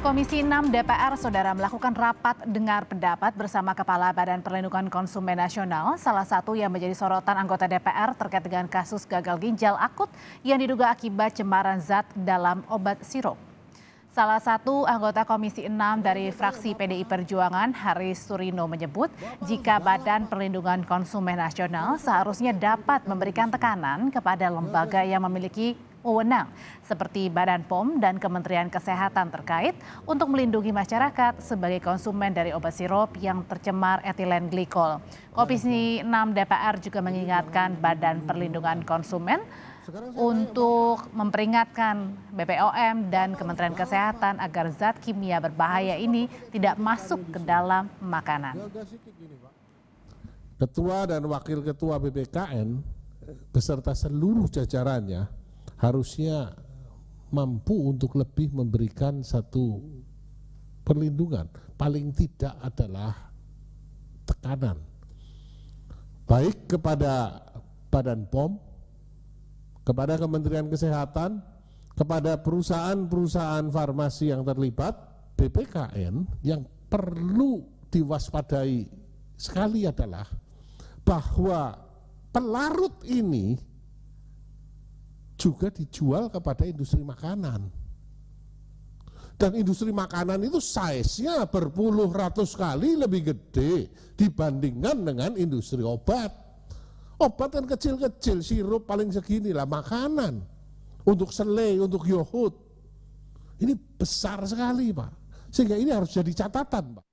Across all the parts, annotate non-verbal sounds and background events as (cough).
Komisi 6 DPR Saudara melakukan rapat dengar pendapat bersama Kepala Badan Perlindungan Konsumen Nasional, salah satu yang menjadi sorotan anggota DPR terkait dengan kasus gagal ginjal akut yang diduga akibat cemaran zat dalam obat sirup. Salah satu anggota Komisi 6 dari fraksi PDI Perjuangan, Haris Surino menyebut, jika Badan Perlindungan Konsumen Nasional seharusnya dapat memberikan tekanan kepada lembaga yang memiliki wewenang seperti Badan POM dan Kementerian Kesehatan terkait untuk melindungi masyarakat sebagai konsumen dari obat sirup yang tercemar etilen glikol. Komisi 6 DPR juga mengingatkan Badan Perlindungan Konsumen untuk memperingatkan BPOM dan Kementerian Kesehatan agar zat kimia berbahaya ini tidak masuk ke dalam makanan. Ketua dan Wakil Ketua BPKN beserta seluruh jajarannya harusnya mampu untuk lebih memberikan satu perlindungan. Paling tidak adalah tekanan. Baik kepada Badan POM, kepada Kementerian Kesehatan, kepada perusahaan-perusahaan farmasi yang terlibat, BPKN yang perlu diwaspadai sekali adalah bahwa pelarut ini juga dijual kepada industri makanan. Dan industri makanan itu size-nya berpuluh ratus kali lebih gede dibandingkan dengan industri obat. Obat kan kecil-kecil, sirup paling segini lah, makanan. Untuk selai, untuk yohut. Ini besar sekali Pak. Sehingga ini harus jadi catatan Pak.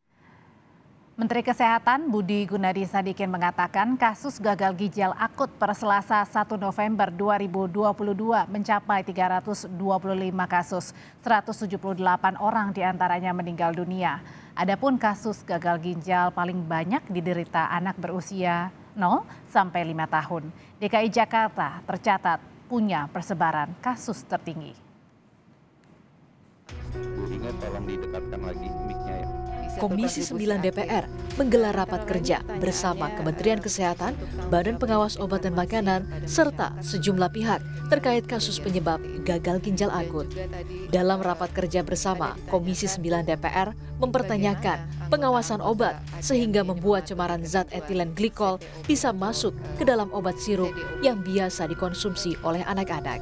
Menteri Kesehatan Budi Gunadi Sadikin mengatakan kasus gagal ginjal akut per Selasa 1 November 2022 mencapai 325 kasus, 178 orang diantaranya meninggal dunia. Adapun kasus gagal ginjal paling banyak diderita anak berusia 0 sampai 5 tahun. DKI Jakarta tercatat punya persebaran kasus tertinggi. tolong didekatkan lagi mic-nya ya. Komisi 9 DPR menggelar rapat kerja bersama Kementerian Kesehatan, Badan Pengawas Obat dan Makanan, serta sejumlah pihak terkait kasus penyebab gagal ginjal akut. Dalam rapat kerja bersama, Komisi 9 DPR mempertanyakan pengawasan obat sehingga membuat cemaran zat etilen glikol bisa masuk ke dalam obat sirup yang biasa dikonsumsi oleh anak-anak.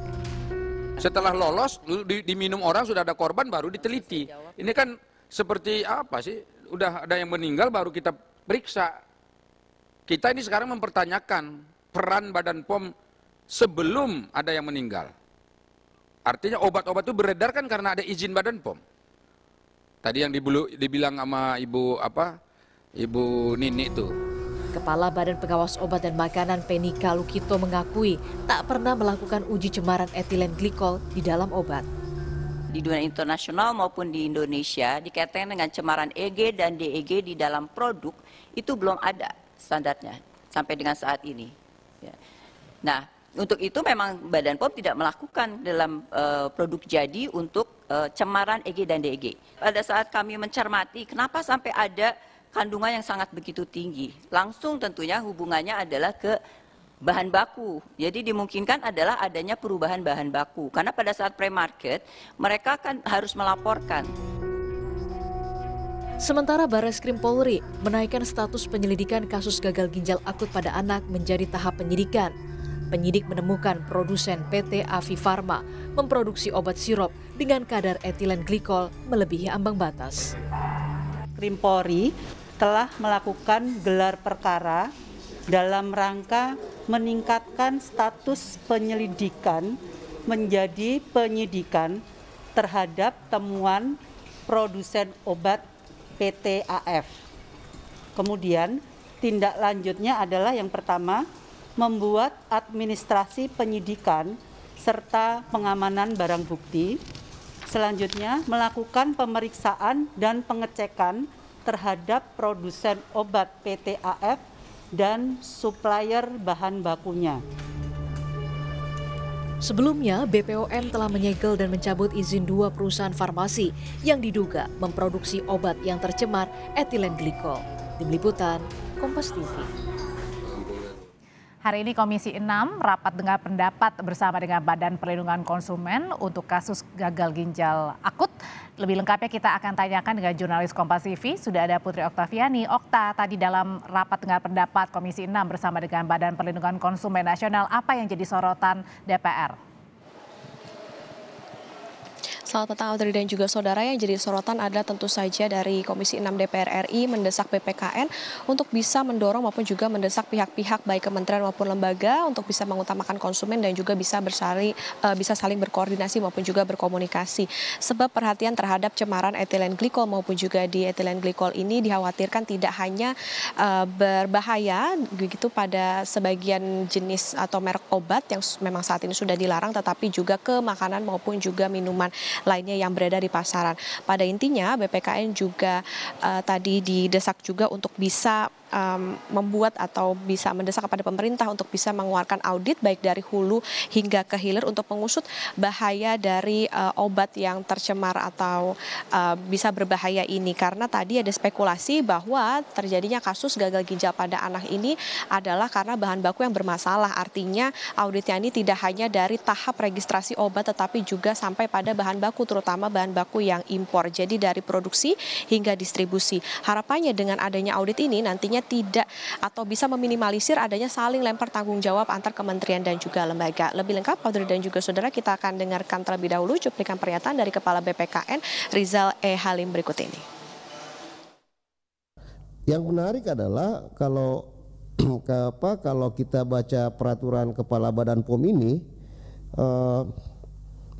Setelah lolos, diminum orang sudah ada korban baru diteliti. Ini kan seperti apa sih? Udah ada yang meninggal baru kita periksa. Kita ini sekarang mempertanyakan peran Badan POM sebelum ada yang meninggal. Artinya obat-obat itu beredar kan karena ada izin Badan POM. Tadi yang dibulu, dibilang sama Ibu apa? Ibu Nini itu. Kepala Badan Pengawas Obat dan Makanan Penny Kalukito mengakui tak pernah melakukan uji cemaran etilen glikol di dalam obat di dunia internasional maupun di Indonesia dikaitkan dengan cemaran EG dan DEG di dalam produk itu belum ada standarnya sampai dengan saat ini. Ya. Nah, untuk itu memang Badan POM tidak melakukan dalam uh, produk jadi untuk uh, cemaran EG dan DEG. Pada saat kami mencermati kenapa sampai ada kandungan yang sangat begitu tinggi, langsung tentunya hubungannya adalah ke bahan baku. Jadi dimungkinkan adalah adanya perubahan bahan baku. Karena pada saat pre-market, mereka kan harus melaporkan. Sementara Krim Polri menaikkan status penyelidikan kasus gagal ginjal akut pada anak menjadi tahap penyidikan. Penyidik menemukan produsen PT Avi Pharma memproduksi obat sirup dengan kadar etilen glikol melebihi ambang batas. Krim Polri telah melakukan gelar perkara dalam rangka meningkatkan status penyelidikan menjadi penyidikan terhadap temuan produsen obat PT AF. Kemudian, tindak lanjutnya adalah yang pertama, membuat administrasi penyidikan serta pengamanan barang bukti. Selanjutnya, melakukan pemeriksaan dan pengecekan terhadap produsen obat PT AF dan supplier bahan bakunya. Sebelumnya, BPOM telah menyegel dan mencabut izin dua perusahaan farmasi yang diduga memproduksi obat yang tercemar etilen glikol. Tim Liputan, Kompas TV. Hari ini Komisi 6 rapat dengar pendapat bersama dengan Badan Perlindungan Konsumen untuk kasus gagal ginjal akut. Lebih lengkapnya kita akan tanyakan dengan jurnalis Kompas TV. Sudah ada Putri Oktaviani. Okta, tadi dalam rapat dengar pendapat Komisi 6 bersama dengan Badan Perlindungan Konsumen Nasional, apa yang jadi sorotan DPR? Selamat petang Audrey dan juga saudara yang jadi sorotan adalah tentu saja dari Komisi 6 DPR RI mendesak PPKN untuk bisa mendorong maupun juga mendesak pihak-pihak baik kementerian maupun lembaga untuk bisa mengutamakan konsumen dan juga bisa bersali, eh, bisa saling berkoordinasi maupun juga berkomunikasi. Sebab perhatian terhadap cemaran etilen glikol maupun juga di etilen glikol ini dikhawatirkan tidak hanya eh, berbahaya begitu pada sebagian jenis atau merek obat yang memang saat ini sudah dilarang tetapi juga ke makanan maupun juga minuman lainnya yang berada di pasaran. Pada intinya BPKN juga uh, tadi didesak juga untuk bisa um, membuat atau bisa mendesak kepada pemerintah untuk bisa mengeluarkan audit baik dari hulu hingga ke hilir untuk mengusut bahaya dari uh, obat yang tercemar atau uh, bisa berbahaya ini karena tadi ada spekulasi bahwa terjadinya kasus gagal ginjal pada anak ini adalah karena bahan baku yang bermasalah artinya auditnya ini tidak hanya dari tahap registrasi obat tetapi juga sampai pada bahan baku terutama bahan baku yang impor jadi dari produksi hingga distribusi harapannya dengan adanya audit ini nantinya artinya tidak atau bisa meminimalisir adanya saling lempar tanggung jawab antar kementerian dan juga lembaga. Lebih lengkap, Audrey dan juga saudara, kita akan dengarkan terlebih dahulu cuplikan pernyataan dari Kepala BPKN Rizal E. Halim berikut ini. Yang menarik adalah kalau (clears throat) apa kalau kita baca peraturan Kepala Badan POM ini eh,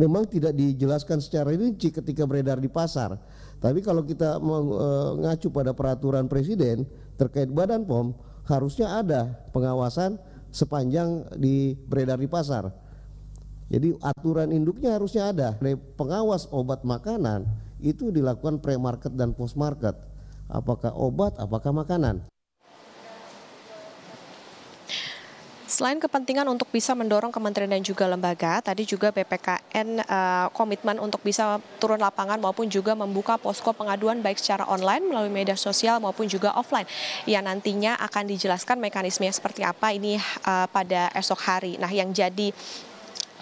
memang tidak dijelaskan secara rinci ketika beredar di pasar. Tapi kalau kita mengacu eh, pada peraturan presiden terkait Badan POM, harusnya ada pengawasan sepanjang di beredar di pasar. Jadi aturan induknya harusnya ada. pengawas obat makanan itu dilakukan pre-market dan post-market. Apakah obat, apakah makanan? selain kepentingan untuk bisa mendorong kementerian dan juga lembaga, tadi juga BPKN uh, eh, komitmen untuk bisa turun lapangan maupun juga membuka posko pengaduan baik secara online melalui media sosial maupun juga offline. Ya nantinya akan dijelaskan mekanismenya seperti apa ini uh, pada esok hari. Nah, yang jadi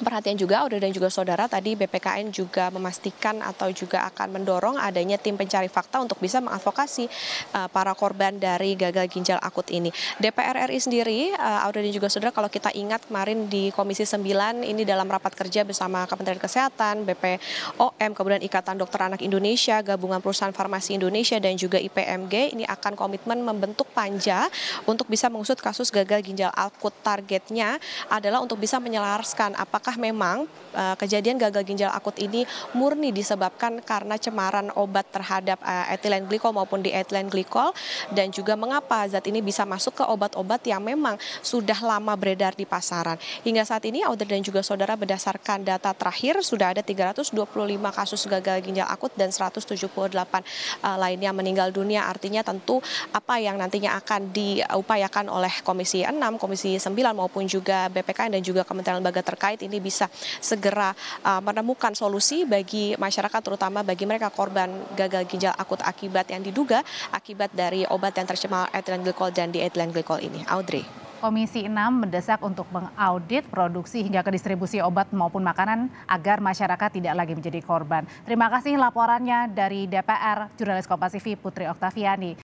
perhatian juga Audrey dan juga saudara tadi BPKN juga memastikan atau juga akan mendorong adanya tim pencari fakta untuk bisa mengadvokasi uh, para korban dari gagal ginjal akut ini. DPR RI sendiri uh, eh, Audrey dan juga saudara kalau kita ingat kemarin di Komisi 9 ini dalam rapat kerja bersama Kementerian Kesehatan, BPOM, kemudian Ikatan Dokter Anak Indonesia, Gabungan Perusahaan Farmasi Indonesia dan juga IPMG ini akan komitmen membentuk panja untuk bisa mengusut kasus gagal ginjal akut. Targetnya adalah untuk bisa menyelaraskan apakah apakah memang eh, kejadian gagal ginjal akut ini murni disebabkan karena cemaran obat terhadap eh, etilen glikol maupun di etilen glikol dan juga mengapa zat ini bisa masuk ke obat-obat yang memang sudah lama beredar di pasaran. Hingga saat ini Audrey dan juga saudara berdasarkan data terakhir sudah ada 325 kasus gagal ginjal akut dan 178 eh, lainnya meninggal dunia. Artinya tentu apa yang nantinya akan diupayakan oleh Komisi 6, Komisi 9 maupun juga BPKN dan juga Kementerian Lembaga terkait ini ini bisa segera uh, menemukan solusi bagi masyarakat terutama bagi mereka korban gagal ginjal akut akibat yang diduga akibat dari obat yang tercemar etilen glikol dan etilen glikol ini. Audrey. Komisi 6 mendesak untuk mengaudit produksi hingga ke distribusi obat maupun makanan agar masyarakat tidak lagi menjadi korban. Terima kasih laporannya dari DPR, jurnalis Kompas TV Putri Oktaviani.